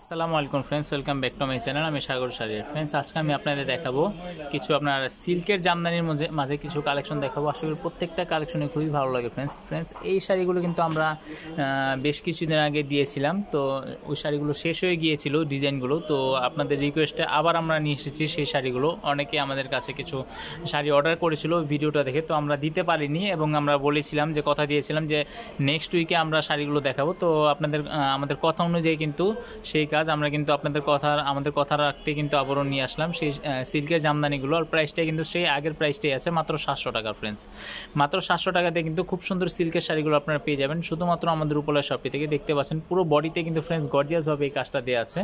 আসসালামু আলাইকুম friends welcome back to my channel আমি সাগর সারিয়া ফ্রেন্ডস আজকে আমি আপনাদের দেখাবো কিছু আপনার সিল্কের জামদানির মাঝে মাঝে কিছু কালেকশন দেখাবো আসলে প্রত্যেকটা কালেকশনে খুবই ভালো লাগে ফ্রেন্ডস ফ্রেন্ডস এই শাড়িগুলো কিন্তু আমরা বেশ কিছুদিন আগে দিয়েছিলাম তো ওই শাড়িগুলো শেষ হয়ে গিয়েছিল ডিজাইনগুলো তো আপনাদের রিকোয়েস্টে আবার আমরা নিয়ে এসেছি সেই শাড়িগুলো অনেকে আমাদের কাছে কিছু শাড়ি অর্ডার করেছিল ভিডিওটা দেখে তো আমরা দিতে পারিনি এবং আমরা বলেছিলাম যে কথা দিয়েছিলাম যে নেক্সট উইকে আমরা শাড়িগুলো দেখাবো তো আপনাদের আমাদের কথা অনুযায়ী কিন্তু সেই কাজ আমরা কিন্তু আপনাদের কথা আমাদের কথা রাখতে কিন্তু আবরণ নিয়ে আসলাম সেই সিল্কের জামদানিগুলো আর প্রাইসটা কিন্তু সেই আগের প্রাইসটাই আছে মাত্র সাতশো টাকা ফ্রেন্ডস মাত্র সাতশো টাকাতে কিন্তু খুব সুন্দর সিল্কের শাড়িগুলো আপনারা পেয়ে যাবেন শুধুমাত্র আমাদের উপলয় শপটি থেকে দেখতে পাচ্ছেন পুরো বডিতে কিন্তু ফ্রেন্ডস গর্জিয়াসভাবে এই কাজটা দেওয়া আছে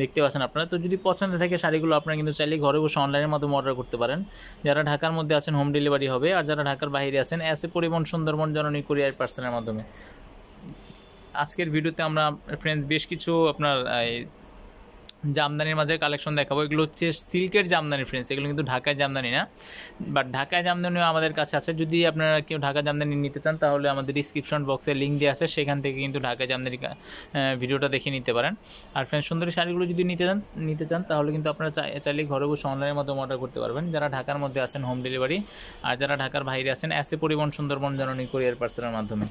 দেখতে পাচ্ছেন আপনারা তো যদি পছন্দ থাকে শাড়িগুলো আপনারা কিন্তু চাইলে ঘরে বসে অনলাইনের মাধ্যমে অর্ডার করতে পারেন যারা ঢাকার মধ্যে আছেন হোম ডেলিভারি হবে আর যারা ঢাকার বাইরে আছেন এসে পরিবহন সুন্দরবন জননী কুরিয়ার পার্সেলের মাধ্যমে আজকের ভিডিওতে আমরা ফ্রেন্ডস বেশ কিছু আপনার জামদানির মাঝে কালেকশন দেখাবো এগুলো হচ্ছে সিল্কের জামদানি ফ্রেন্ডস এগুলো কিন্তু ঢাকায় জামদানি না বাট ঢাকায় জামদানিও আমাদের কাছে আছে যদি আপনারা কেউ ঢাকা জামদানি নিতে চান তাহলে আমাদের ডিসক্রিপশন বক্সে লিঙ্ক দিয়ে আছে সেখান থেকে কিন্তু ঢাকা জামদানি ভিডিওটা দেখে নিতে পারেন আর ফ্রেন্ডস সুন্দরী শাড়িগুলো যদি নিতে চান নিতে চান তাহলে কিন্তু আপনারা চাইলে ঘরে বসে অনলাইনের মাধ্যমে অর্ডার করতে পারবেন যারা ঢাকার মধ্যে আছেন হোম ডেলিভারি আর যারা ঢাকার বাইরে আছেন এসে পরিবহন সুন্দরবন জানানি কোরিয়ার পার্সেলের মাধ্যমে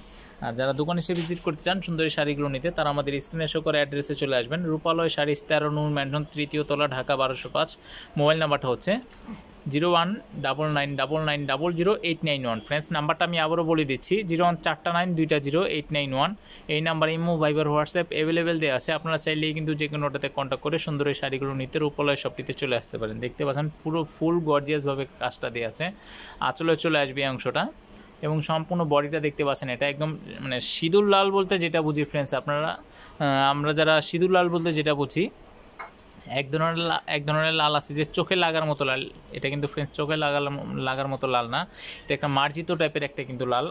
আর যারা দোকানে এসে ভিজিট করতে চান সুন্দরী শাড়িগুলো নিতে তারা আমাদের স্ক্রিনে শো করে অ্যাড্রেসে চলে আসবেন রূপালয় শাড়ি তেরো নূর ম্যানশন তৃতীয় তলা ঢাকা বারোশো পাঁচ মোবাইল নাম্বারটা হচ্ছে zero one double nine double nine double zero eight nine one friends নাম্বারটা আমি আবারও বলে দিচ্ছি জিরো ওয়ান চারটা নাইন দুইটা জিরো এইট নাইন ওয়ান এই number imo Viber WhatsApp available দেওয়া আছে আপনারা চাইলেই কিন্তু যে কোনোটাতে কন্ট্যাক্ট করে সুন্দর এই শাড়িগুলো নিতে রূপালয় সবটিতে চলে আসতে পারেন দেখতে পাচ্ছেন পুরো ফুল গর্জিয়াসভাবে কাজটা দেওয়া আছে আঁচলে চলে আসবে এই অংশটা এবং সম্পূর্ণ বডিটা দেখতে পাচ্ছেন এটা একদম মানে সিঁদুর লাল বলতে যেটা বুঝি ফ্রেন্ডস আপনারা আমরা যারা সিঁদুর লাল বলতে যেটা বুঝি এক ধরনের এক ধরনের লাল আছে যে চোখে লাগার মতো লাল এটা কিন্তু ফ্রেন্ডস চোখে লাগা লাগার মতো লাল না এটা একটা মার্জিত টাইপের একটা কিন্তু লাল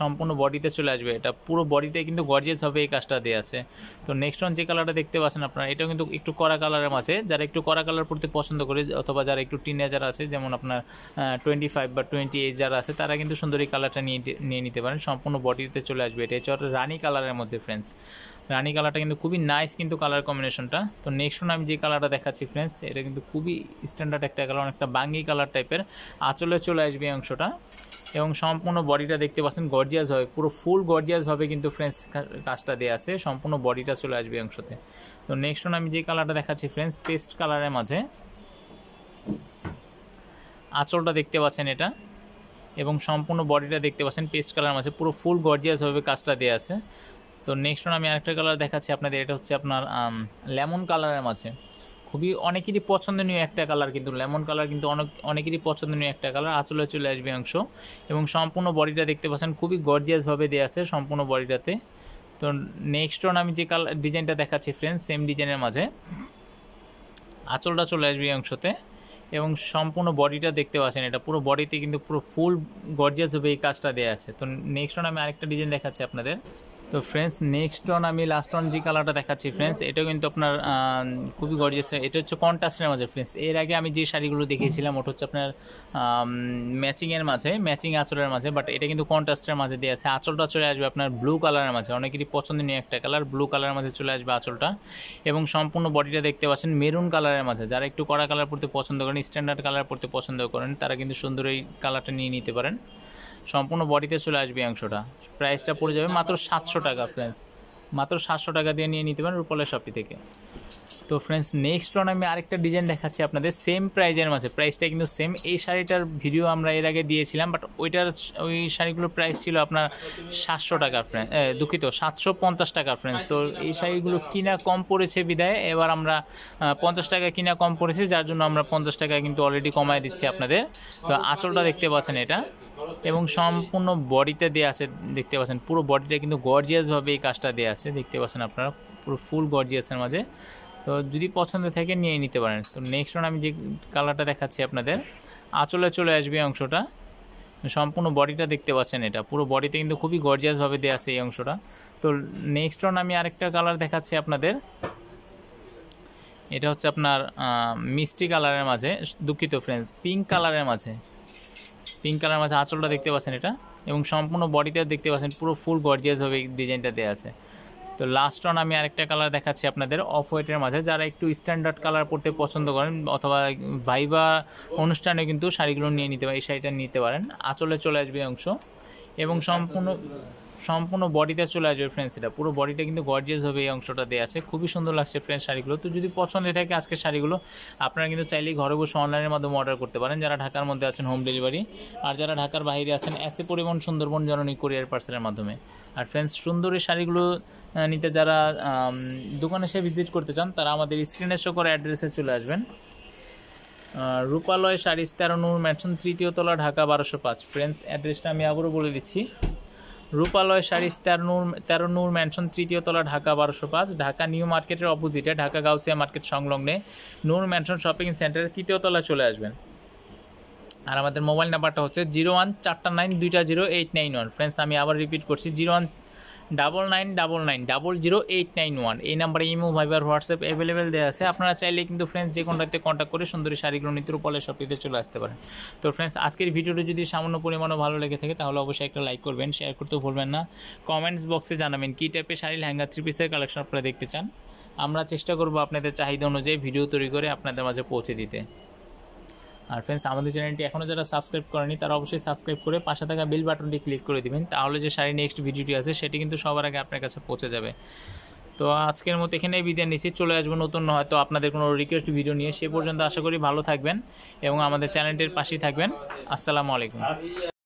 সম্পূর্ণ বডিতে চলে আসবে এটা পুরো বডিটাই কিন্তু গর্জেস হবে এই কাজটা দেওয়া আছে তো নেক্সট ওয়ান যে কালারটা দেখতে পাচ্ছেন আপনারা এটাও কিন্তু একটু কড়া কালারের আছে যারা একটু কড়া কালার পড়তে পছন্দ করে অথবা যারা একটু টিনেজার আছে যেমন আপনার টোয়েন্টি ফাইভ বা টোয়েন্টি এইট যারা আছে তারা কিন্তু সুন্দর এই কালারটা নিয়ে নিয়ে নিতে পারেন সম্পূর্ণ বডিতে চলে আসবে এটা হচ্ছে রানি কালারের মধ্যে ফ্রেন্ডস রানি কালারটা কিন্তু খুবই নাইস কিন্তু কালার কম্বিনেশনটা তো নেক্সট আমি যে কালারটা দেখাচ্ছি ফ্রেন্ডস এটা কিন্তু খুবই স্ট্যান্ডার্ড একটা কালার অনেকটা বাঙ্গি কালার টাইপের আঁচলে চলে আসবে অংশটা এবং সম্পূর্ণ বডিটা দেখতে পাচ্ছেন গর্জিয়াস হবে পুরো ফুল গর্জিয়াসভাবে কিন্তু ফ্রেন্স কাজটা দেওয়া আছে সম্পূর্ণ বডিটা চলে আসবে অংশতে তো নেক্সট আমি যে কালারটা দেখাচ্ছি ফ্রেন্স পেস্ট কালারের মাঝে আঁচলটা দেখতে পাচ্ছেন এটা এবং সম্পূর্ণ বডিটা দেখতে পাচ্ছেন পেস্ট কালার মাঝে পুরো ফুল গর্জিয়াসভাবে কাজটা দেওয়া আছে তো নেক্সট আমি আরেকটা কালার দেখাচ্ছি আপনাদের এটা হচ্ছে আপনার লেমন কালারের মাঝে খুবই অনেকেরই পছন্দনীয় একটা কালার কিন্তু লেমন কালার কিন্তু অনেক অনেকেরই পছন্দনীয় একটা কালার আঁচলে চলে আসবে অংশ এবং সম্পূর্ণ বডিটা দেখতে পাচ্ছেন খুবই গর্জিয়াসভাবে দেওয়া আছে সম্পূর্ণ বডিটাতে তো নেক্সট রন আমি যে কালার ডিজাইনটা দেখাচ্ছি ফ্রেন্ডস সেম ডিজাইনের মাঝে আঁচলটা চলে আসবে অংশতে এবং সম্পূর্ণ বডিটা দেখতে পাচ্ছেন এটা পুরো বডিতে কিন্তু পুরো ফুল গর্জিয়াসভাবে এই কাজটা দেওয়া আছে তো নেক্সট রন আমি আরেকটা ডিজাইন দেখাচ্ছি আপনাদের তো ফ্রেন্ডস নেক্সট রন আমি লাস্ট রন যে কালারটা দেখাচ্ছি ফ্রেন্ডস এটাও কিন্তু আপনার খুবই গর্জিয়াস এটা হচ্ছে কন্ট্রাস্টের মাঝে ফ্রেন্ডস এর আগে আমি যে শাড়িগুলো দেখিয়েছিলাম ওটা হচ্ছে আপনার ম্যাচিংয়ের মাঝে ম্যাচিং আঁচলের মাঝে বাট এটা কিন্তু কন্ট্রাস্টের মাঝে দেওয়া আছে আঁচলটা চলে আসবে আপনার ব্লু কালারের মাঝে অনেকেরই পছন্দনীয় একটা কালার ব্লু কালারের মাঝে চলে আসবে আঁচলটা এবং সম্পূর্ণ বডিটা দেখতে পাচ্ছেন মেরুন কালারের মাঝে যারা একটু কড়া কালার পড়তে পছন্দ করেন স্ট্যান্ডার্ড কালার পড়তে পছন্দ করেন তারা কিন্তু সুন্দর এই কালারটা নিয়ে নিতে পারেন সম্পূর্ণ বডিতে চলে আসবে অংশটা প্রাইসটা পড়ে যাবে মাত্র সাতশো টাকা ফ্রেন্ডস মাত্র সাতশো টাকা দিয়ে নিয়ে নিতে পারেন রূপলের শপি থেকে তো ফ্রেন্ডস নেক্সট ওয়ান আমি আরেকটা ডিজাইন দেখাচ্ছি আপনাদের সেম প্রাইজের মাঝে প্রাইসটা কিন্তু সেম এই শাড়িটার ভিডিও আমরা এর আগে দিয়েছিলাম বাট ওইটার ওই শাড়িগুলোর প্রাইস ছিল আপনার সাতশো টাকা ফ্রেন্ড দুঃখিত সাতশো পঞ্চাশ টাকা ফ্রেন্ডস তো এই শাড়িগুলো কিনা কম পড়েছে বিদায় এবার আমরা পঞ্চাশ টাকা কিনা কম পড়েছে যার জন্য আমরা পঞ্চাশ টাকা কিন্তু অলরেডি কমায় দিচ্ছি আপনাদের তো আঁচলটা দেখতে পাচ্ছেন এটা এবং সম্পূর্ণ বডিতে দেওয়া আছে দেখতে পাচ্ছেন পুরো বডিটা কিন্তু গর্জিয়াসভাবে এই কাজটা দেওয়া আছে দেখতে পাচ্ছেন আপনারা পুরো ফুল গর্জিয়াসের মাঝে তো যদি পছন্দ থাকে নিয়ে নিতে পারেন তো নেক্সট রান আমি যে কালারটা দেখাচ্ছি আপনাদের আঁচলে চলে আসবে অংশটা সম্পূর্ণ বডিটা দেখতে পাচ্ছেন এটা পুরো বডিতে কিন্তু খুবই গর্জিয়াসভাবে দেওয়া আছে এই অংশটা তো নেক্সট ওয়ান আমি আরেকটা কালার দেখাচ্ছি আপনাদের এটা হচ্ছে আপনার মিষ্টি কালারের মাঝে দুঃখিত ফ্রেন্ডস পিঙ্ক কালারের মাঝে পিঙ্ক কালার মাঝে আঁচলটা দেখতে পাচ্ছেন এটা এবং সম্পূর্ণ বডিটাও দেখতে পাচ্ছেন পুরো ফুল গর্জিয়াসভাবে ডিজাইনটা দেওয়া আছে তো লাস্ট অন আমি আরেকটা কালার দেখাচ্ছি আপনাদের অফ হোয়াইটের মাঝে যারা একটু স্ট্যান্ডার্ড কালার পরতে পছন্দ করেন অথবা ভাইবা অনুষ্ঠানে কিন্তু শাড়িগুলো নিয়ে নিতে পারেন এই শাড়িটা নিতে পারেন আঁচলে চলে আসবে অংশ এবং সম্পূর্ণ সম্পূর্ণ বডিতে চলে আসবে ফ্রেন্ডস এটা পুরো বডিটা কিন্তু গর্জিয়াস হবে এই অংশটা দেওয়া আছে খুবই সুন্দর লাগছে ফ্রেন্ডস শাড়িগুলো তো যদি পছন্দ থাকে আজকের শাড়িগুলো আপনারা কিন্তু চাইলেই ঘরে বসে অনলাইনের মাধ্যমে অর্ডার করতে পারেন যারা ঢাকার মধ্যে আছেন হোম ডেলিভারি আর যারা ঢাকার বাইরে আছেন এসে পরিবহন সুন্দরবন জননী কোরিয়ার পার্সেলের মাধ্যমে আর ফ্রেন্ডস সুন্দর এই শাড়িগুলো নিতে যারা দোকানে এসে ভিজিট করতে চান তারা আমাদের স্ক্রিনে শো করে অ্যাড্রেসে চলে আসবেন রূপালয় শাড়ি তেরো নূর ম্যাটসন তৃতীয় তলা ঢাকা বারোশো পাঁচ ফ্রেন্ডস অ্যাড্রেসটা আমি আবারও বলে দিচ্ছি রূপালয় সারিস তেরো নূর তেরো নূর ম্যানশন তৃতীয় তলা ঢাকা বারোশো পাঁচ ঢাকা নিউ মার্কেটের অপোজিটে ঢাকা গাউসিয়া মার্কেট সংলগ্নে নূর ম্যানশন শপিং সেন্টারে তৃতীয় তলা চলে আসবেন আর আমাদের মোবাইল নাম্বারটা হচ্ছে জিরো ওয়ান চারটা নাইন দুইটা zero eight nine one friends আমি আবার রিপিট করছি zero one double nine double nine double zero eight nine one এই নাম্বারে ইমো ভাইবার হোয়াটসঅ্যাপ অ্যাভেলেবেল দেওয়া আছে আপনারা চাইলে কিন্তু ফ্রেন্ডস যে কোনটাতে কন্ট্যাক্ট করে সুন্দরী শাড়িগুলো পলে সব পেতে চলে আসতে পারেন তো ফ্রেন্ডস আজকের ভিডিওটি যদি সামান্য পরিমাণও ভালো লেগে থাকে তাহলে অবশ্যই একটা লাইক করবেন শেয়ার করতে ভুলবেন না কমেন্টস বক্সে জানাবেন কী টাইপের শাড়ি হ্যাঙ্গার থ্রি পিসের কালেকশন আপনারা দেখতে চান আমরা চেষ্টা করব আপনাদের চাহিদা অনুযায়ী ভিডিও তৈরি করে আপনাদের মাঝে পৌঁছে দিতে আর ফ্রেন্ডস আমাদের চ্যানেলটি এখনও যারা সাবস্ক্রাইব করেনি তারা অবশ্যই সাবস্ক্রাইব করে পাশে থাকা বেল বাটনটি ক্লিক করে দিবেন তাহলে যে শাড়ি নেক্সট ভিডিওটি আছে সেটি কিন্তু সবার আগে আপনার কাছে পৌঁছে যাবে তো আজকের মতো এখানে বিদায় নিচ্ছি চলে আসবো নতুন হয়তো আপনাদের কোনো রিকোয়েস্ট ভিডিও নিয়ে সে পর্যন্ত আশা করি ভালো থাকবেন এবং আমাদের চ্যানেলটির পাশেই থাকবেন আসসালামু আলাইকুম